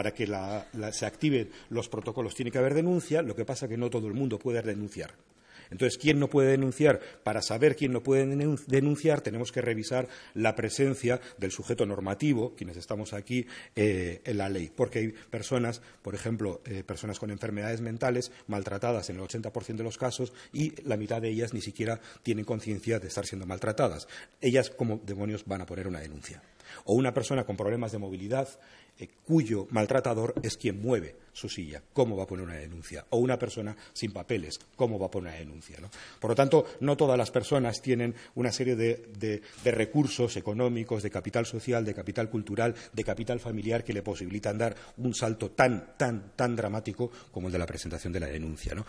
para que la, se activen los protocolos tiene que haber denuncia, lo que pasa es que no todo el mundo puede denunciar. Entonces, ¿quién no puede denunciar? Para saber quién no puede denunciar, tenemos que revisar la presencia del sujeto normativo, quienes estamos aquí, eh, en la ley. Porque hay personas, por ejemplo, eh, personas con enfermedades mentales maltratadas en el 80% de los casos y la mitad de ellas ni siquiera tienen conciencia de estar siendo maltratadas. Ellas, como demonios, van a poner una denuncia. O una persona con problemas de movilidad eh, cuyo maltratador es quien mueve su silla. ¿Cómo va a poner una denuncia? O una persona sin papeles. ¿Cómo va a poner una denuncia? Por lo tanto, no todas las personas tienen una serie de, recursos económicos, de capital social, de capital cultural, de capital familiar que le posibilitan dar un salto tan, dramático como el de la presentación de la denuncia.